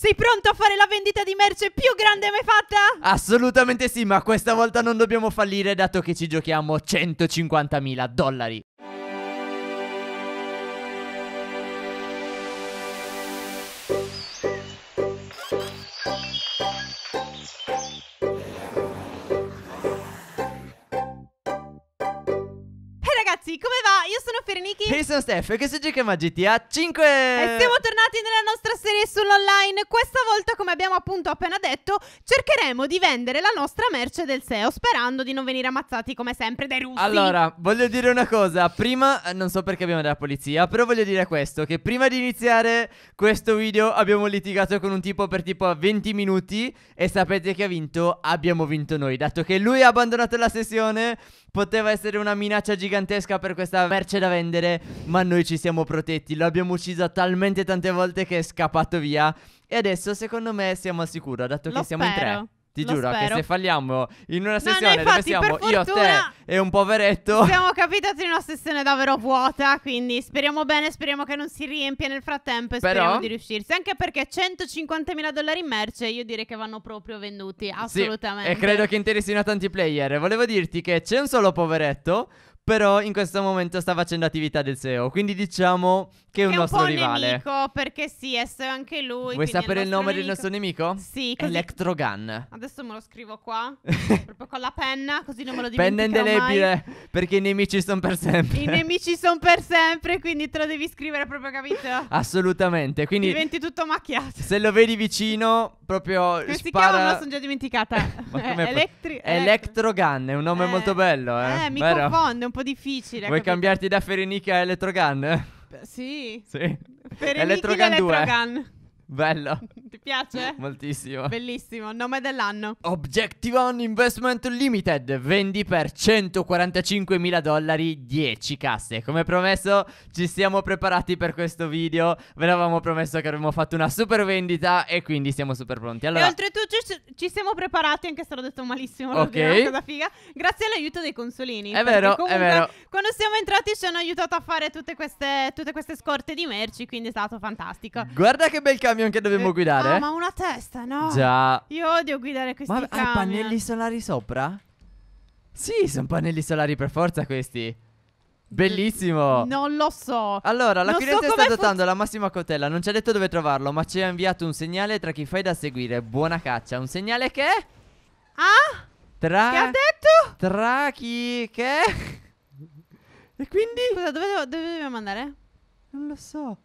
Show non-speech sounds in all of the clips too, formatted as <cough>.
Sei pronto a fare la vendita di merce più grande mai fatta? Assolutamente sì, ma questa volta non dobbiamo fallire dato che ci giochiamo 150.000 dollari. io sono Pereniki. E sono Steph, e questo è a GTA 5. E siamo tornati nella nostra serie sull'online. Questa volta, come abbiamo appunto appena detto, cercheremo di vendere la nostra merce del SEO, sperando di non venire ammazzati come sempre dai russi. Allora, voglio dire una cosa. Prima, eh, non so perché abbiamo della polizia, però voglio dire questo, che prima di iniziare questo video abbiamo litigato con un tipo per tipo 20 minuti e sapete chi ha vinto? Abbiamo vinto noi, dato che lui ha abbandonato la sessione Poteva essere una minaccia gigantesca per questa merce da vendere, ma noi ci siamo protetti. L'abbiamo uccisa talmente tante volte che è scappato via. E adesso, secondo me, siamo al sicuro, dato Lo che siamo spero. in tre. Ti Lo giuro spero. che se falliamo in una sessione infatti, dove siamo io, te e un poveretto. Siamo capitati in una sessione davvero vuota. Quindi speriamo bene, speriamo che non si riempia nel frattempo e Però... speriamo di riuscirsi. Anche perché 150.000 dollari in merce io direi che vanno proprio venduti. Assolutamente. Sì, e credo che interessino a tanti player. Volevo dirti che c'è un solo poveretto però in questo momento sta facendo attività del SEO, quindi diciamo che è un che nostro è un rivale. Nemico, perché sì, è SEO anche lui. Vuoi sapere il nome nemico. del nostro nemico? Sì. Così... Electrogun. Adesso me lo scrivo qua, <laughs> proprio con la penna, così non me lo dimenticherò Penna indelebile, mai. perché i nemici sono per sempre. I nemici sono per sempre, quindi te lo devi scrivere proprio, capito? Assolutamente, quindi... Diventi tutto macchiato. Se lo vedi vicino, proprio Come spara... si chiama? Me lo sono già dimenticata. <laughs> Ma come... Electri... Electrogun, è un nome eh, molto bello, eh. Eh, mi Vero? confonde un po' troppo difficile. Vuoi capito? cambiarti da Ferenica a Electrogun? Sì. sì. Ferenica Electrogun 2. Electrogun. Bello. Ti piace? Moltissimo. Bellissimo. Nome dell'anno. Objective On Investment Limited. Vendi per 145 mila dollari 10 casse. Come promesso, ci siamo preparati per questo video. Ve l'avevamo promesso che avremmo fatto una super vendita e quindi siamo super pronti. Allora... E oltretutto ci, ci siamo preparati, anche se l'ho detto malissimo. Ok. Cosa figa. Grazie all'aiuto dei consolini. È vero, comunque, è vero. Quando siamo entrati ci hanno aiutato a fare tutte queste, tutte queste scorte di merci, quindi è stato fantastico. Guarda che bel cambio camion che dovevamo eh, guidare? Ah, ma una testa, no? Già. Io odio guidare questi ma, camion. Ma ah, pannelli solari sopra? Sì, sono pannelli solari per forza questi. Bellissimo! Non lo so. Allora, la cliente so sta dotando la massima cautela. Non ci ha detto dove trovarlo, ma ci ha inviato un segnale tra chi fai da seguire. Buona caccia. Un segnale che? Ah? Tra. Che ha detto? Tra chi che? <laughs> e quindi? Scusa, dove, dove dobbiamo andare? Non lo so.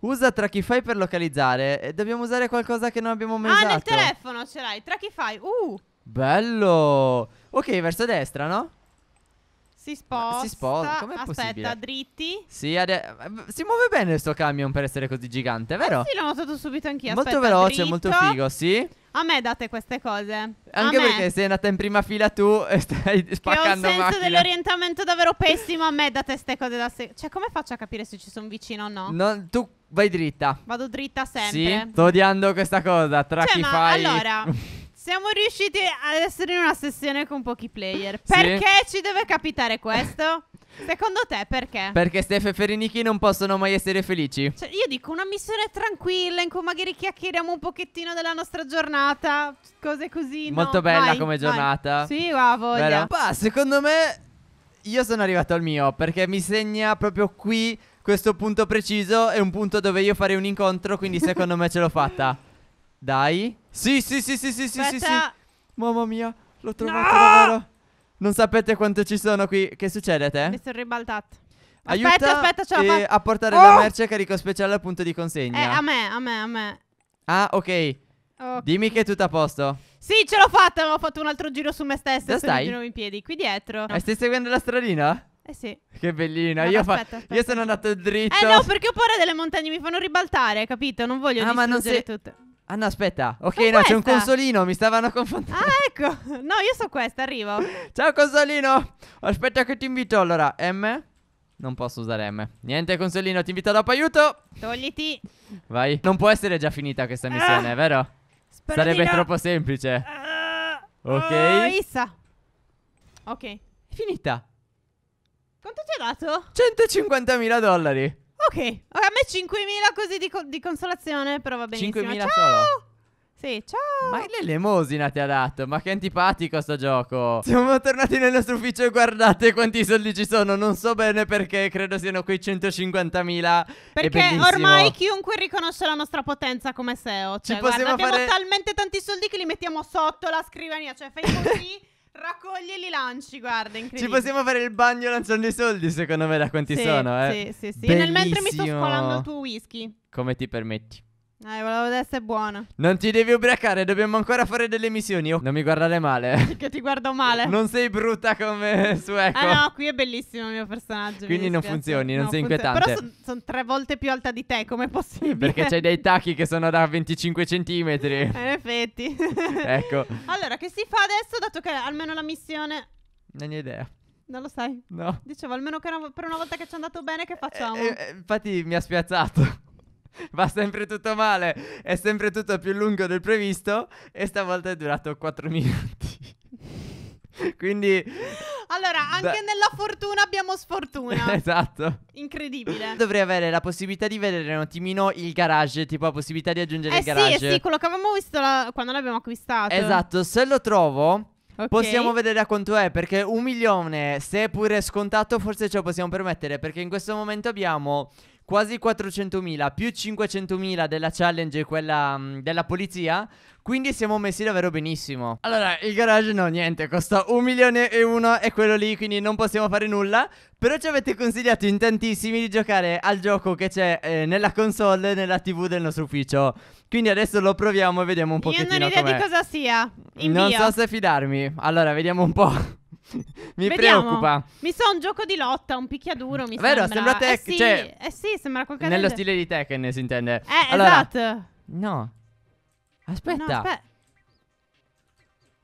Usa Trackify per localizzare. dobbiamo usare qualcosa che non abbiamo mai usato. Ah, nel telefono ce l'hai. Trackify. Uh. Bello. Ok, verso destra, no? Si sposta. Si sposta. Com'è Aspetta, possibile? dritti. Sì, si muove bene sto camion per essere così gigante, vero? Eh sì, l'ho notato subito anch'io. Molto Aspetta, veloce, dritto. molto figo, sì. A me date queste cose. Anche a perché me. sei andata in prima fila tu e stai spaccando macchine. Che ho un senso dell'orientamento davvero pessimo. A me date queste cose da sé. Se cioè, come faccio a capire se ci sono vicino o no? no tu Vai dritta. Vado dritta sempre. Sì, sto odiando questa cosa. Tra cioè, chi ma fai. Allora. <laughs> Siamo riusciti ad essere in una sessione con pochi player. Perché sì. ci deve capitare questo? <laughs> Secondo te perché? Perché Stef e Ferinichi non possono mai essere felici. Cioè, io dico una missione tranquilla in cui magari chiacchieriamo un pochettino della nostra giornata, cose così. Molto no? bella vai, come giornata. Vai. Sì, va voglia. Ma secondo me io sono arrivato al mio perché mi segna proprio qui questo punto preciso è un punto dove io farei un incontro, quindi <laughs> secondo me ce l'ho fatta. Dai. Sì, sì, sì, sì, sì, sì, sì, sì. Mamma mia, l'ho trovato no! davvero. Non sapete quanto ci sono qui. Che succede a te? Mi sono ribaltato. Aiuta aspetta, aspetta, ce la eh, a portare oh! la merce carico speciale al punto di consegna. Eh, a me, a me, a me. Ah, ok. Oh. Dimmi che è tutto a posto. Sì, ce l'ho fatta, ho fatto un altro giro su me stessa. Da stai? in piedi, qui dietro. Ma eh, stai seguendo la stradina? Eh sì. Che bellina. io, aspetta, fa... aspetta. io, sono andato dritto. Eh no, perché ho paura delle montagne, mi fanno ribaltare, capito? Non voglio ah, ma sei... tutto. Ah no, aspetta. Ok, Sono no, c'è un consolino, mi stavano confondendo. Ah, ecco. No, io so questa, arrivo. <laughs> Ciao consolino. Aspetta che ti invito. Allora, M. Non posso usare M. Niente, consolino, ti invito dopo aiuto. Togliti. Vai. Non può essere già finita questa ah. missione, ah. vero? Spero Sarebbe no. troppo semplice. Ah. Ok. Oh, Issa. Ok. È finita. Quanto ci hai dato? 150.000 dollari. Ok, a me 5.000 così di, co- di consolazione, però va benissimo. 5.000 ciao! solo. Sì, ciao. Ma l'elemosina ti ha dato. Ma che antipatico sto gioco. Siamo tornati nel nostro ufficio e guardate quanti soldi ci sono. Non so bene perché, credo siano quei 150.000. Perché ormai chiunque riconosce la nostra potenza come SEO. Cioè, ci guarda, abbiamo fare... talmente tanti soldi che li mettiamo sotto la scrivania. Cioè, fai così. <laughs> Raccogli e li lanci, guarda, incredibile. Ci possiamo fare il bagno lanciando i soldi, secondo me, da quanti sì, sono, eh. Sì, sì, sì. Nel mentre mi sto scolando il tuo whisky. Come ti permetti? Eh, volevo essere se buona. Non ti devi ubriacare, dobbiamo ancora fare delle missioni. Oh, non mi guardare male. <laughs> che ti guardo male. Non sei brutta come <laughs> su Echo. Ah, eh no, qui è bellissimo il mio personaggio. Quindi mi non funzioni, non no, sei inquietante. inquietante. Però sono son tre volte più alta di te, come possibile? Perché c'hai dei tacchi che sono da 25 centimetri. <laughs> In effetti. ecco. Allora, che si fa adesso, dato che almeno la missione... Non ho idea. Non lo sai? No. Dicevo, almeno che per una volta che ci è andato bene, che facciamo? Eh, eh, infatti mi ha spiazzato. <laughs> Va sempre tutto male, è sempre tutto più lungo del previsto e stavolta è durato 4 <laughs> minuti. Quindi Allora, anche da... nella fortuna abbiamo sfortuna. <laughs> esatto. Incredibile. Dovrei avere la possibilità di vedere un attimino il garage, tipo la possibilità di aggiungere eh il sì, garage. Eh sì, eh sì, quello che avevamo visto la... quando l'abbiamo acquistato. Esatto, se lo trovo Okay. Possiamo vedere a quanto è perché un milione, se pure scontato, forse ce lo possiamo permettere perché in questo momento abbiamo quasi 400.000 più 500.000 della challenge quella mh, mm, della polizia. Quindi siamo messi davvero benissimo. Allora, il garage no, niente, costa un milione e uno è quello lì, quindi non possiamo fare nulla. Però ci avete consigliato in tantissimi di giocare al gioco che c'è eh, nella console, nella tv del nostro ufficio. Quindi adesso lo proviamo e vediamo un pochettino Io non ho idea com'è. di cosa sia. Invio. Non so se fidarmi. Allora, vediamo un po'. <laughs> mi Vediamo. preoccupa. Mi sa so un gioco di lotta, un picchiaduro, mi Vero, sembra. Vero, Tekken. Eh, cioè, sì, cioè, eh sì, sembra qualcosa Nello del... stile di Tekken si intende. Eh, allora, esatto. No. Aspetta. No, aspe...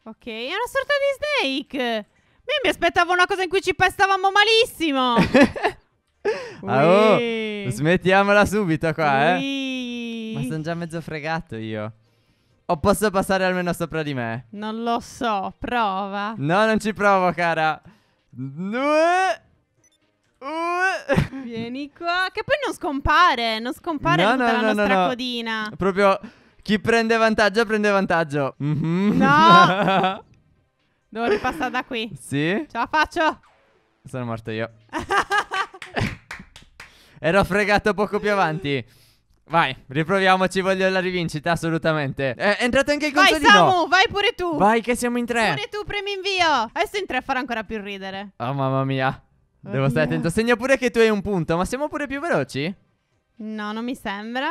Ok, è una sorta di Snake. Io mi aspettavo una cosa in cui ci pestavamo malissimo. <laughs> Ah, oh, smettiamola subito qua, Wee. eh. Ma sono già mezzo fregato io. O posso passare almeno sopra di me? Non lo so, prova. No, non ci provo, cara. Vieni qua. Che poi non scompare. Non scompare no, tutta no, la no, nostra no, codina. Proprio chi prende vantaggio prende vantaggio. Mhm. No. <laughs> Devo ripassare da qui. Sì. Ce la faccio. Sono morto io. <laughs> Ero fregato poco più avanti. Vai, riproviamoci, voglio la rivincita, assolutamente. Eh, è entrato anche il contadino. Vai, Samu, vai pure tu. Vai, che siamo in tre. Pure tu, premi invio. Adesso in tre farà ancora più ridere. Oh, mamma mia. Devo mia. stare attento. Segna pure che tu hai un punto, ma siamo pure più veloci? No, non mi sembra.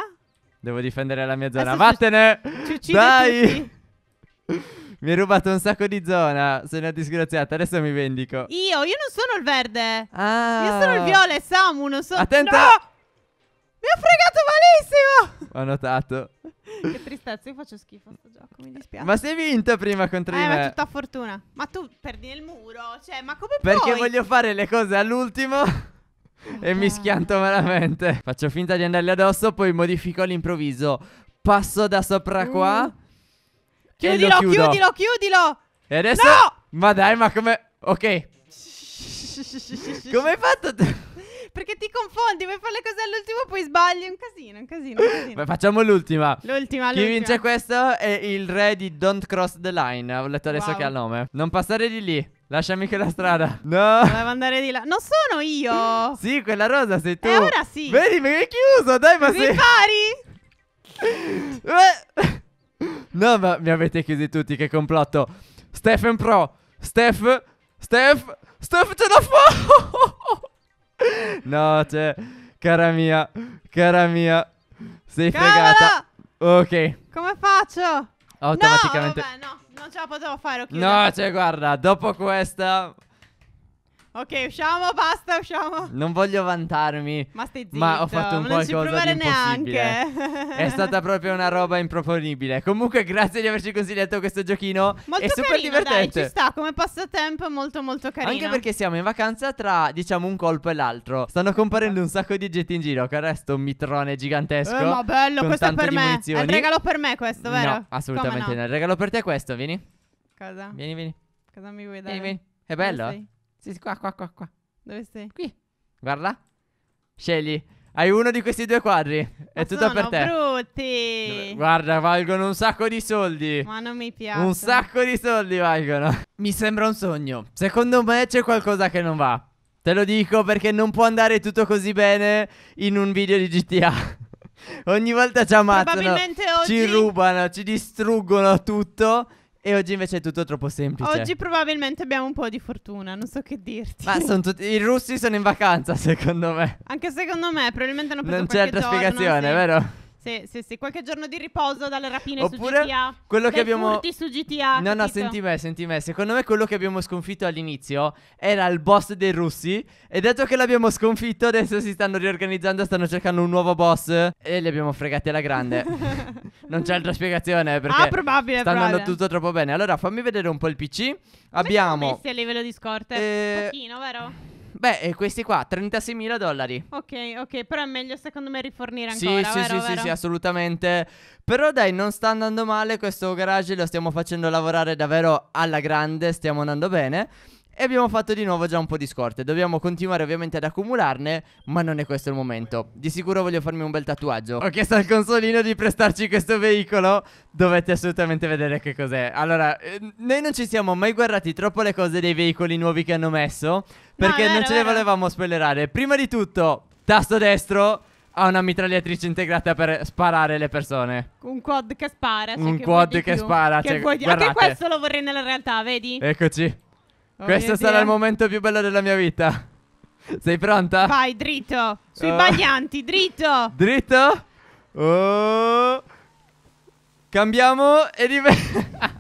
Devo difendere la mia zona. Adesso Vattene! Ci Dai! <laughs> mi hai rubato un sacco di zona. Sei una disgraziata. Adesso mi vendico. Io, io non sono il verde. Ah. Io sono il viola e Samu, non sono... Attenta! No! Mi ha fregato! malissimo! Ho notato. Che tristezza, io faccio schifo a sto gioco, mi dispiace. Ma sei vinta prima contro eh, di me. Ma tutta fortuna. Ma tu perdi nel muro, cioè, ma come Perché puoi? Perché voglio fare le cose all'ultimo oh, e mi eh. schianto veramente. Faccio finta di andarle addosso, poi modifico all'improvviso. Passo da sopra mm. qua. Chiudilo, chiudilo, chiudilo! E adesso... No! Ma dai, ma come... Ok. <laughs> come hai fatto... Perché ti confondi, vuoi fare le cose all'ultimo, poi sbagli. È un casino, un casino. Un casino. facciamo l'ultima. L'ultima, Chi l'ultima. vince questo è il re di Don't Cross the Line. Ho letto adesso wow. che ha nome. Non passare di lì. Lasciami quella strada. <laughs> No. Dovevo andare di là. Non sono io. <laughs> sì, quella rosa sei tu. E eh, ora sì. Vedi, mi hai chiuso. Dai, ma sei. Ripari. <laughs> no, ma mi avete chiusi tutti. Che complotto. Stephen Pro. Steph. Steph. Steph ce la fa. <laughs> No, cioè, cara mia, cara mia, sei Cavola! fregata. Ok. Come faccio? Automaticamente. No, vabbè, no, non ce la potevo fare. No, cioè, guarda, dopo questa Ok, usciamo, basta, usciamo. Non voglio vantarmi. Ma stai zitto. Ma ho fatto un non qualcosa di Neanche. È stata proprio una roba improponibile. Comunque, grazie di averci consigliato questo giochino. Molto è super carino, divertente. Dai, ci sta come passatempo, è molto molto carino. Anche perché siamo in vacanza tra, diciamo, un colpo e l'altro. Stanno comparendo un sacco di oggetti in giro. Che resta un mitrone gigantesco. Eh, ma bello, questo è per me. Munizioni. È il regalo per me questo, vero? No, assolutamente no. no. Il regalo per te è questo, vieni. Cosa? Vieni, vieni. Cosa mi vuoi dare? Vieni, vieni. È bello? Sì. Sì, qua, qua, qua, qua. Dove sei? Qui. Guarda. Scegli. Hai uno di questi due quadri. Ma È tutto per te. Sono brutti. Guarda, valgono un sacco di soldi. Ma non mi piace. Un sacco di soldi valgono. Mi sembra un sogno. Secondo me c'è qualcosa che non va. Te lo dico perché non può andare tutto così bene in un video di GTA. <laughs> Ogni volta ci ammazzano, oggi... ci rubano, ci distruggono tutto. E oggi invece è tutto troppo semplice. Oggi probabilmente abbiamo un po' di fortuna, non so che dirti. Ma sono tutti i russi sono in vacanza, secondo me. Anche secondo me, probabilmente hanno preso Non c'è altra spiegazione, sì. vero? Sì, sì, sì, qualche giorno di riposo dalle rapine Oppure su GTA. quello che abbiamo su GTA. No, capito? no, senti me, senti me. Secondo me quello che abbiamo sconfitto all'inizio era il boss dei russi e detto che l'abbiamo sconfitto, adesso si stanno riorganizzando, stanno cercando un nuovo boss e li abbiamo fregati alla grande. <laughs> non c'è altra spiegazione eh, perché ah, probabile, sta andando tutto troppo bene. Allora, fammi vedere un po' il PC. Come abbiamo messi a livello di scorte, eh... un pochino, vero? Beh, eh, questi qua, 36.000 dollari. Ok, ok, però è meglio secondo me rifornire ancora, Sì, sì, vero, sì, vero? sì, assolutamente. Però dai, non sta andando male questo garage, lo stiamo facendo lavorare davvero alla grande, stiamo andando bene. E abbiamo fatto di nuovo già un po' di scorte Dobbiamo continuare ovviamente ad accumularne Ma non è questo il momento Di sicuro voglio farmi un bel tatuaggio Ho chiesto al consolino di prestarci questo veicolo Dovete assolutamente vedere che cos'è Allora, ehm, noi non ci siamo mai guardati troppo le cose dei veicoli nuovi che hanno messo Perché no, vero, non ce le volevamo spoilerare Prima di tutto, tasto destro ha una mitragliatrice integrata per sparare le persone. Un quad che spara. Cioè un che quad che più. spara. Che cioè, Anche questo lo vorrei nella realtà, vedi? Eccoci. Oh Questo sarà il momento più bello della mia vita. Sei pronta? Vai, dritto. Sui uh. bagnanti, dritto. <laughs> Dritto? Oh. Cambiamo e diventa...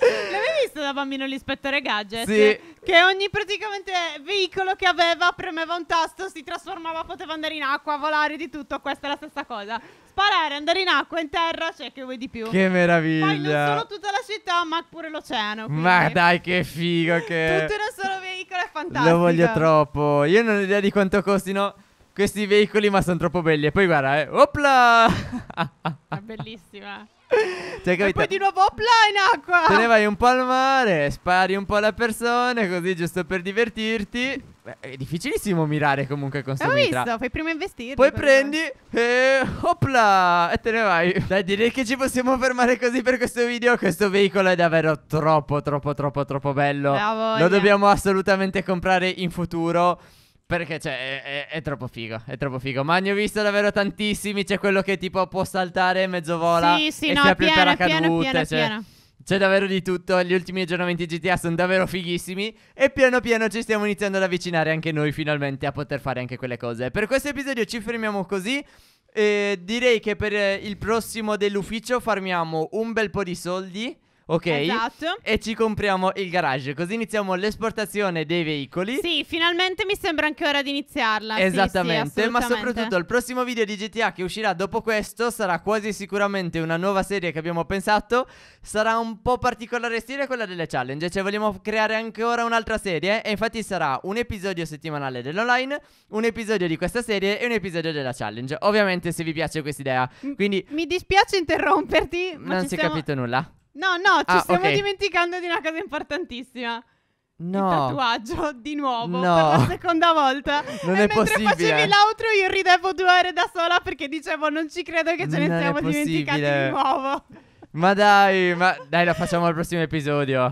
L'avevi <laughs> visto da bambino l'ispettore Gadget? Sì. Che ogni praticamente veicolo che aveva premeva un tasto, si trasformava, poteva andare in acqua, volare di tutto. Questa è la stessa cosa sparare, andare in acqua, in terra, cioè che vuoi di più. Che meraviglia. Poi non solo tutta la città, ma pure l'oceano. Quindi. Ma dai, che figo che... <laughs> Tutto in un solo veicolo è fantastico. Lo voglio troppo. Io non ho idea di quanto costino questi veicoli, ma sono troppo belli. E poi guarda, eh. Opla! <laughs> è bellissima. <laughs> Cioè, e poi di nuovo opla in acqua. Te ne vai un po' al mare, spari un po' alla persone, così giusto per divertirti. Beh, è difficilissimo mirare comunque con Ho visto, fai prima investire. Poi prendi e hopla! e te ne vai. Dai, direi che ci possiamo fermare così per questo video. Questo veicolo è davvero troppo, troppo, troppo, troppo bello. Bravo, Lo dobbiamo assolutamente comprare in futuro. Perché cioè, è, è, è, troppo figo, è troppo figo. Ma ne ho visto davvero tantissimi. C'è quello che tipo può saltare mezzo vola. Sì, sì, e no, si apre piano, il paracadute. Pieno, pieno, cioè. pieno. C'è davvero di tutto, gli ultimi aggiornamenti GTA sono davvero fighissimi e piano piano ci stiamo iniziando ad avvicinare anche noi finalmente a poter fare anche quelle cose. Per questo episodio ci fermiamo così. Eh, direi che per il prossimo dell'ufficio farmiamo un bel po' di soldi ok? Esatto. E ci compriamo il garage, così iniziamo l'esportazione dei veicoli. Sì, finalmente mi sembra anche ora di iniziarla. Esattamente, sì, sì, ma soprattutto il prossimo video di GTA che uscirà dopo questo sarà quasi sicuramente una nuova serie che abbiamo pensato, sarà un po' particolare stile quella delle challenge, cioè vogliamo creare ancora un'altra serie e infatti sarà un episodio settimanale dell'online, un episodio di questa serie e un episodio della challenge. Ovviamente se vi piace questa idea. Quindi Mi dispiace interromperti, ma non si è siamo... capito nulla. No, no, ci ah, stiamo okay. dimenticando di una cosa importantissima. No. Il tatuaggio di nuovo no. per la seconda volta. <laughs> Non e mentre possibile. facevi l'altro, io ridevo due ore da sola perché dicevo non ci credo che ce ne non siamo dimenticati di nuovo. Ma dai, ma dai, lo facciamo al prossimo episodio.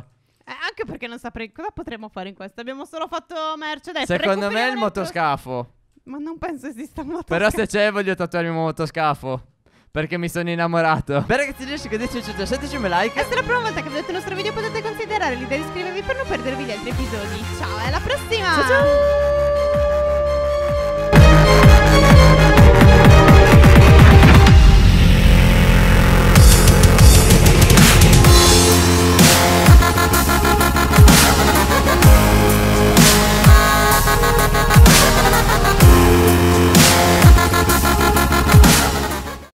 Eh, anche perché non saprei cosa potremmo fare in questo. Abbiamo solo fatto merce adesso. Secondo me è il motoscafo. ma non penso esista un motoscafo. Però se c'è voglio tatuarmi un motoscafo. Perché mi sono innamorato. Beh ragazzi, Jessica 1087 ci un like. E se è la prima volta che vedete il nostro video potete considerare L'idea di iscrivervi per non perdervi gli altri episodi. Ciao, e alla prossima! Ciao ciao!